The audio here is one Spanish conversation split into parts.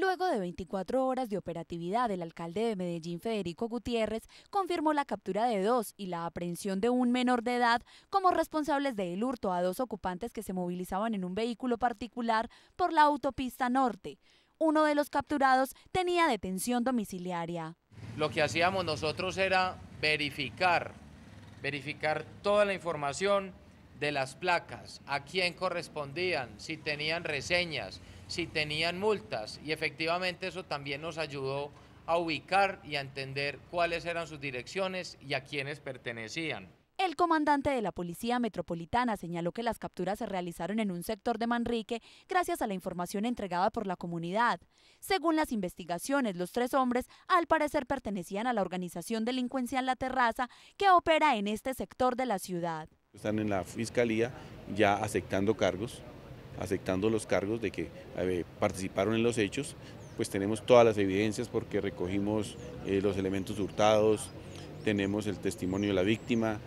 Luego de 24 horas de operatividad, el alcalde de Medellín, Federico Gutiérrez, confirmó la captura de dos y la aprehensión de un menor de edad como responsables del hurto a dos ocupantes que se movilizaban en un vehículo particular por la autopista norte. Uno de los capturados tenía detención domiciliaria. Lo que hacíamos nosotros era verificar, verificar toda la información de las placas, a quién correspondían, si tenían reseñas, si tenían multas y efectivamente eso también nos ayudó a ubicar y a entender cuáles eran sus direcciones y a quiénes pertenecían. El comandante de la Policía Metropolitana señaló que las capturas se realizaron en un sector de Manrique gracias a la información entregada por la comunidad. Según las investigaciones, los tres hombres al parecer pertenecían a la organización delincuencial La Terraza que opera en este sector de la ciudad. Están en la fiscalía ya aceptando cargos aceptando los cargos de que eh, participaron en los hechos, pues tenemos todas las evidencias porque recogimos eh, los elementos hurtados, tenemos el testimonio de la víctima,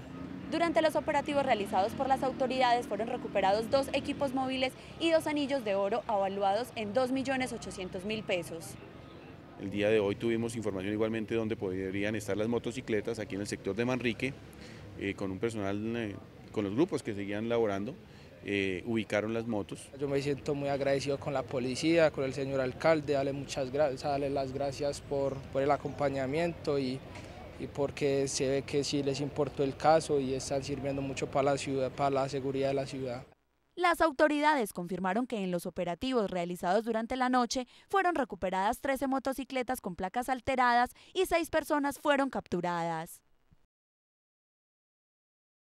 durante los operativos realizados por las autoridades fueron recuperados dos equipos móviles y dos anillos de oro avaluados en 2.800.000 pesos. El día de hoy tuvimos información igualmente donde podrían estar las motocicletas aquí en el sector de Manrique, eh, con un personal, con los grupos que seguían laborando eh, ubicaron las motos. Yo me siento muy agradecido con la policía, con el señor alcalde, dale muchas gracias, dale las gracias por, el acompañamiento y, y, porque se ve que sí les importó el caso y están sirviendo mucho para la ciudad, para la seguridad de la ciudad. Las autoridades confirmaron que en los operativos realizados durante la noche fueron recuperadas 13 motocicletas con placas alteradas y 6 personas fueron capturadas.